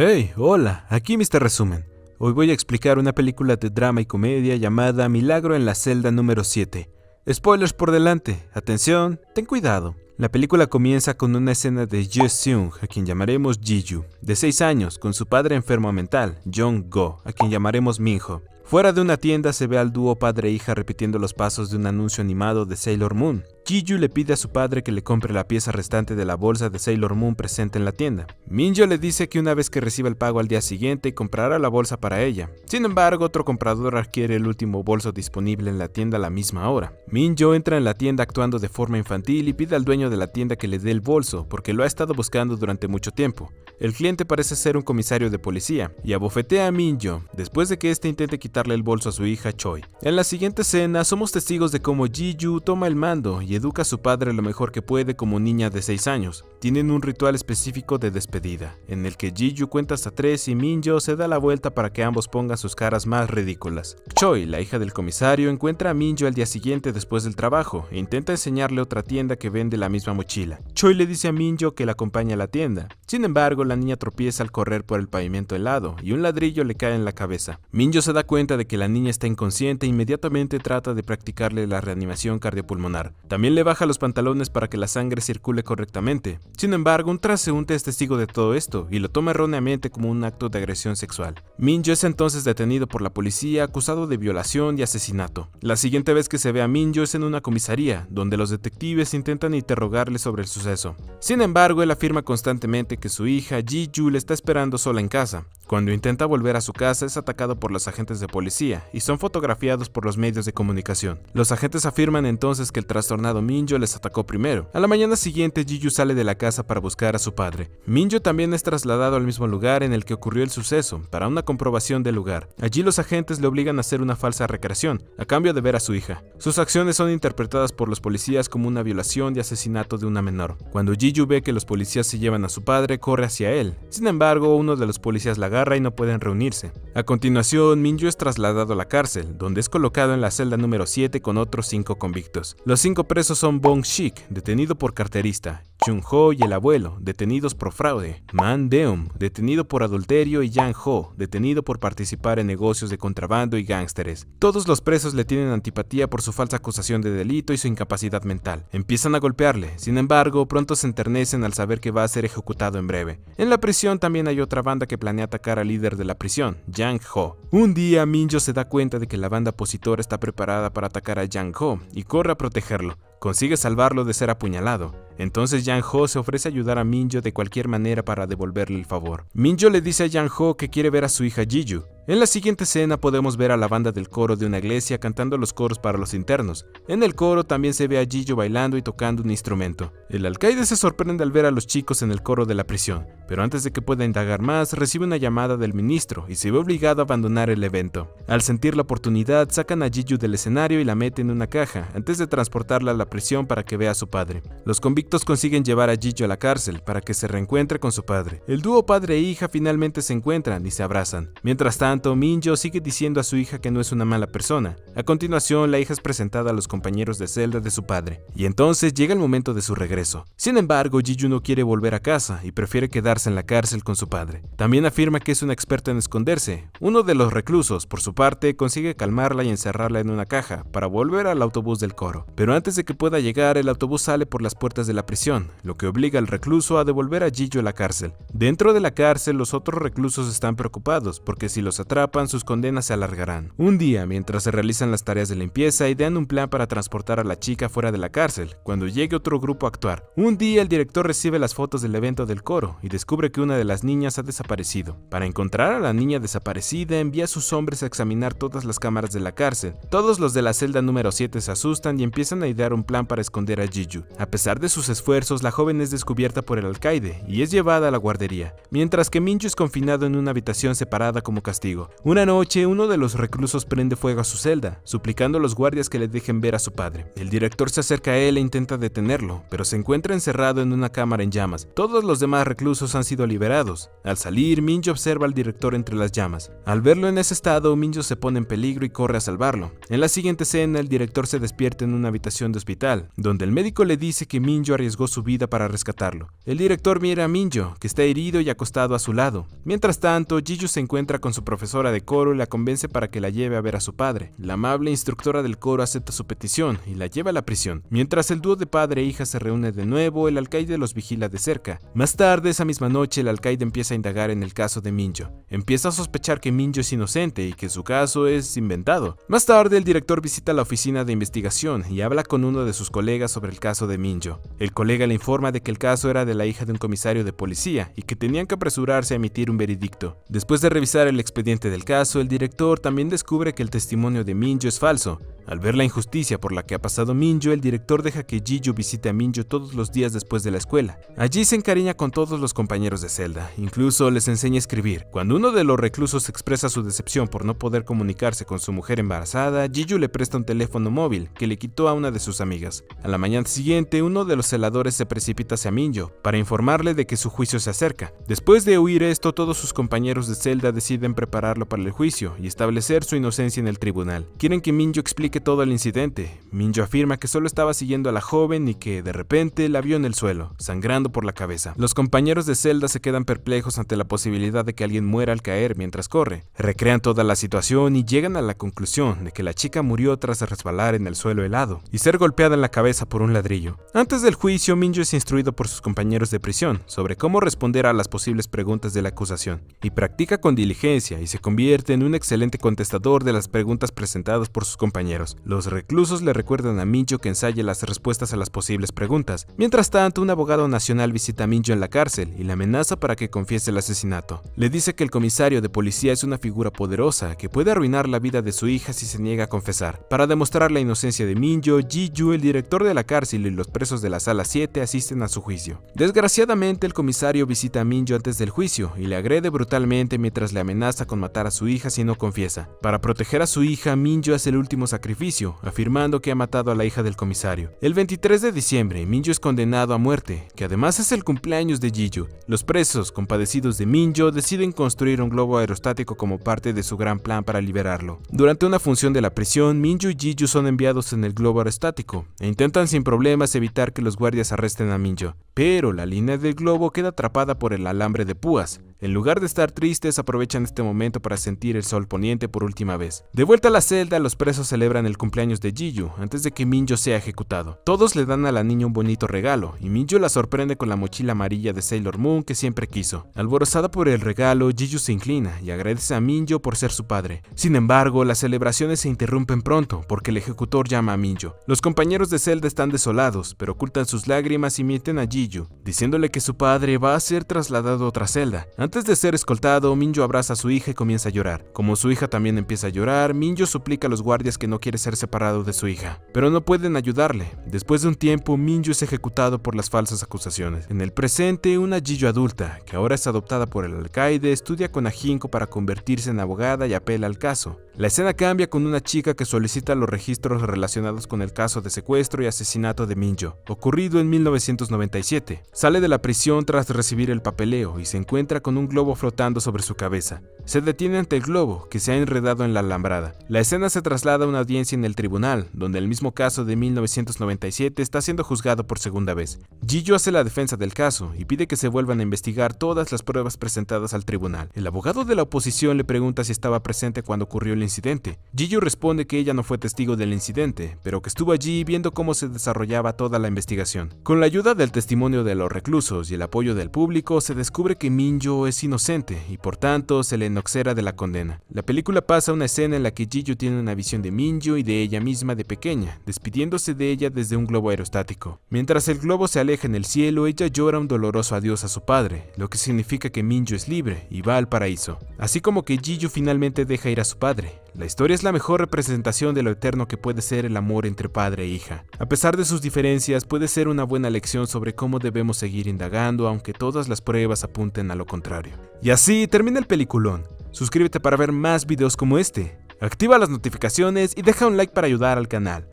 Hey, hola, aquí Mr. Resumen. Hoy voy a explicar una película de drama y comedia llamada Milagro en la celda número 7. Spoilers por delante, atención, ten cuidado. La película comienza con una escena de Ji Seung, a quien llamaremos Jiju, de 6 años, con su padre enfermo mental, Jong Go, a quien llamaremos Minho. Fuera de una tienda se ve al dúo padre-hija e repitiendo los pasos de un anuncio animado de Sailor Moon. Jiju le pide a su padre que le compre la pieza restante de la bolsa de Sailor Moon presente en la tienda. Minjo le dice que una vez que reciba el pago al día siguiente comprará la bolsa para ella. Sin embargo, otro comprador adquiere el último bolso disponible en la tienda a la misma hora. Minjo entra en la tienda actuando de forma infantil y pide al dueño de la tienda que le dé el bolso porque lo ha estado buscando durante mucho tiempo. El cliente parece ser un comisario de policía y abofetea a Minjo después de que éste intente quitarle el bolso a su hija Choi. En la siguiente escena somos testigos de cómo Jiju toma el mando y educa a su padre lo mejor que puede como niña de 6 años tienen un ritual específico de despedida, en el que Jiyu cuenta hasta tres y Minjo se da la vuelta para que ambos pongan sus caras más ridículas. Choi, la hija del comisario, encuentra a Minjo al día siguiente después del trabajo e intenta enseñarle otra tienda que vende la misma mochila. Choi le dice a Minjo que la acompaña a la tienda. Sin embargo, la niña tropieza al correr por el pavimento helado y un ladrillo le cae en la cabeza. Minjo se da cuenta de que la niña está inconsciente e inmediatamente trata de practicarle la reanimación cardiopulmonar. También le baja los pantalones para que la sangre circule correctamente, sin embargo, un transeúnte es testigo de todo esto y lo toma erróneamente como un acto de agresión sexual. Minjo es entonces detenido por la policía acusado de violación y asesinato. La siguiente vez que se ve a Minjo es en una comisaría, donde los detectives intentan interrogarle sobre el suceso. Sin embargo, él afirma constantemente que su hija, Ji ju le está esperando sola en casa. Cuando intenta volver a su casa es atacado por los agentes de policía y son fotografiados por los medios de comunicación. Los agentes afirman entonces que el trastornado Minjo les atacó primero. A la mañana siguiente Jiju sale de la casa para buscar a su padre. Minjo también es trasladado al mismo lugar en el que ocurrió el suceso para una comprobación del lugar. Allí los agentes le obligan a hacer una falsa recreación a cambio de ver a su hija. Sus acciones son interpretadas por los policías como una violación y asesinato de una menor. Cuando Jiju ve que los policías se llevan a su padre, corre hacia él. Sin embargo, uno de los policías la y no pueden reunirse. A continuación, Minju es trasladado a la cárcel, donde es colocado en la celda número 7 con otros 5 convictos. Los 5 presos son Bong Shik, detenido por carterista, Chun-ho y el abuelo, detenidos por fraude. Man Deum, detenido por adulterio, y Yang Ho, detenido por participar en negocios de contrabando y gángsteres. Todos los presos le tienen antipatía por su falsa acusación de delito y su incapacidad mental. Empiezan a golpearle, sin embargo, pronto se enternecen al saber que va a ser ejecutado en breve. En la prisión también hay otra banda que planea atacar al líder de la prisión, Yang Ho. Un día, Minjo se da cuenta de que la banda opositora está preparada para atacar a Yang Ho y corre a protegerlo. Consigue salvarlo de ser apuñalado. Entonces Yang Ho se ofrece a ayudar a Minjo de cualquier manera para devolverle el favor. Minjo le dice a Yang Ho que quiere ver a su hija Jiyu, en la siguiente escena podemos ver a la banda del coro de una iglesia cantando los coros para los internos. En el coro también se ve a Gillo bailando y tocando un instrumento. El alcaide se sorprende al ver a los chicos en el coro de la prisión, pero antes de que pueda indagar más, recibe una llamada del ministro y se ve obligado a abandonar el evento. Al sentir la oportunidad, sacan a Gillo del escenario y la meten en una caja, antes de transportarla a la prisión para que vea a su padre. Los convictos consiguen llevar a Gillo a la cárcel para que se reencuentre con su padre. El dúo padre e hija finalmente se encuentran y se abrazan. Mientras tanto, tanto, Minjo sigue diciendo a su hija que no es una mala persona. A continuación, la hija es presentada a los compañeros de celda de su padre, y entonces llega el momento de su regreso. Sin embargo, Jiju no quiere volver a casa y prefiere quedarse en la cárcel con su padre. También afirma que es un experto en esconderse. Uno de los reclusos, por su parte, consigue calmarla y encerrarla en una caja para volver al autobús del coro. Pero antes de que pueda llegar, el autobús sale por las puertas de la prisión, lo que obliga al recluso a devolver a Jiju a la cárcel. Dentro de la cárcel, los otros reclusos están preocupados porque si los atrapan, sus condenas se alargarán. Un día, mientras se realizan las tareas de limpieza, idean un plan para transportar a la chica fuera de la cárcel, cuando llegue otro grupo a actuar. Un día, el director recibe las fotos del evento del coro y descubre que una de las niñas ha desaparecido. Para encontrar a la niña desaparecida, envía a sus hombres a examinar todas las cámaras de la cárcel. Todos los de la celda número 7 se asustan y empiezan a idear un plan para esconder a Jiju. A pesar de sus esfuerzos, la joven es descubierta por el alcaide y es llevada a la guardería, mientras que Minju es confinado en una habitación separada como castigo. Una noche, uno de los reclusos prende fuego a su celda, suplicando a los guardias que le dejen ver a su padre. El director se acerca a él e intenta detenerlo, pero se encuentra encerrado en una cámara en llamas. Todos los demás reclusos han sido liberados. Al salir, Minjo observa al director entre las llamas. Al verlo en ese estado, Minjo se pone en peligro y corre a salvarlo. En la siguiente escena, el director se despierta en una habitación de hospital, donde el médico le dice que Minjo arriesgó su vida para rescatarlo. El director mira a Minjo, que está herido y acostado a su lado. Mientras tanto, Jiyu se encuentra con su profesor profesora de coro y la convence para que la lleve a ver a su padre. La amable instructora del coro acepta su petición y la lleva a la prisión. Mientras el dúo de padre e hija se reúne de nuevo, el alcaide los vigila de cerca. Más tarde, esa misma noche, el alcaide empieza a indagar en el caso de Minjo. Empieza a sospechar que Minjo es inocente y que su caso es inventado. Más tarde, el director visita la oficina de investigación y habla con uno de sus colegas sobre el caso de Minjo. El colega le informa de que el caso era de la hija de un comisario de policía y que tenían que apresurarse a emitir un veredicto. Después de revisar el expediente, del caso, el director también descubre que el testimonio de Minjo es falso. Al ver la injusticia por la que ha pasado Minjo, el director deja que Jiju visite a Minjo todos los días después de la escuela. Allí se encariña con todos los compañeros de celda, incluso les enseña a escribir. Cuando uno de los reclusos expresa su decepción por no poder comunicarse con su mujer embarazada, Jiju le presta un teléfono móvil que le quitó a una de sus amigas. A la mañana siguiente, uno de los celadores se precipita hacia Minjo para informarle de que su juicio se acerca. Después de oír esto, todos sus compañeros de celda deciden preparar para el juicio y establecer su inocencia en el tribunal. Quieren que Minjo explique todo el incidente. Minjo afirma que solo estaba siguiendo a la joven y que de repente la vio en el suelo, sangrando por la cabeza. Los compañeros de Zelda se quedan perplejos ante la posibilidad de que alguien muera al caer mientras corre. Recrean toda la situación y llegan a la conclusión de que la chica murió tras resbalar en el suelo helado y ser golpeada en la cabeza por un ladrillo. Antes del juicio, Minjo es instruido por sus compañeros de prisión sobre cómo responder a las posibles preguntas de la acusación y practica con diligencia y se convierte en un excelente contestador de las preguntas presentadas por sus compañeros. Los reclusos le recuerdan a Minjo que ensaye las respuestas a las posibles preguntas. Mientras tanto, un abogado nacional visita a Minjo en la cárcel y le amenaza para que confiese el asesinato. Le dice que el comisario de policía es una figura poderosa que puede arruinar la vida de su hija si se niega a confesar. Para demostrar la inocencia de Minjo, Ji-Yu, el director de la cárcel y los presos de la sala 7 asisten a su juicio. Desgraciadamente, el comisario visita a Minjo antes del juicio y le agrede brutalmente mientras le amenaza con matar a su hija si no confiesa. Para proteger a su hija, Minjo hace el último sacrificio, afirmando que ha matado a la hija del comisario. El 23 de diciembre, Minjo es condenado a muerte, que además es el cumpleaños de Jiyu. Los presos, compadecidos de Minjo, deciden construir un globo aerostático como parte de su gran plan para liberarlo. Durante una función de la prisión, Minju y Jiju son enviados en el globo aerostático e intentan sin problemas evitar que los guardias arresten a Minjo, pero la línea del globo queda atrapada por el alambre de púas. En lugar de estar tristes, aprovechan este momento para sentir el sol poniente por última vez. De vuelta a la celda, los presos celebran el cumpleaños de Jiyu antes de que Minjo sea ejecutado. Todos le dan a la niña un bonito regalo y Minjo la sorprende con la mochila amarilla de Sailor Moon que siempre quiso. Alborozada por el regalo, Jiyu se inclina y agradece a Minjo por ser su padre. Sin embargo, las celebraciones se interrumpen pronto porque el ejecutor llama a Minjo. Los compañeros de celda están desolados, pero ocultan sus lágrimas y mienten a Jiyu, diciéndole que su padre va a ser trasladado a otra celda. Antes de ser escoltado, Minjo abraza a su hija y comienza a llorar. Como su hija también empieza a llorar, Minjo suplica a los guardias que no quiere ser separado de su hija, pero no pueden ayudarle. Después de un tiempo, Minjo es ejecutado por las falsas acusaciones. En el presente, una Jiyo adulta, que ahora es adoptada por el alcaide, estudia con ajinco para convertirse en abogada y apela al caso. La escena cambia con una chica que solicita los registros relacionados con el caso de secuestro y asesinato de Minjo, ocurrido en 1997. Sale de la prisión tras recibir el papeleo y se encuentra con un globo flotando sobre su cabeza. Se detiene ante el globo, que se ha enredado en la alambrada. La escena se traslada a una audiencia en el tribunal, donde el mismo caso de 1997 está siendo juzgado por segunda vez. Gillo hace la defensa del caso y pide que se vuelvan a investigar todas las pruebas presentadas al tribunal. El abogado de la oposición le pregunta si estaba presente cuando ocurrió el incidente. Gillo responde que ella no fue testigo del incidente, pero que estuvo allí viendo cómo se desarrollaba toda la investigación. Con la ayuda del testimonio de los reclusos y el apoyo del público, se descubre que Minjo es inocente y por tanto se le enoxera de la condena. La película pasa a una escena en la que Gillo tiene una visión de Minjo y de ella misma de pequeña, despidiéndose de ella desde un globo aerostático. Mientras el globo se aleja en el cielo, ella llora un doloroso adiós a su padre, lo que significa que Minjo es libre y va al paraíso. Así como que Gillo finalmente deja ir a su padre, la historia es la mejor representación de lo eterno que puede ser el amor entre padre e hija. A pesar de sus diferencias, puede ser una buena lección sobre cómo debemos seguir indagando, aunque todas las pruebas apunten a lo contrario. Y así termina el peliculón. Suscríbete para ver más videos como este. Activa las notificaciones y deja un like para ayudar al canal.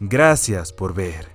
Gracias por ver.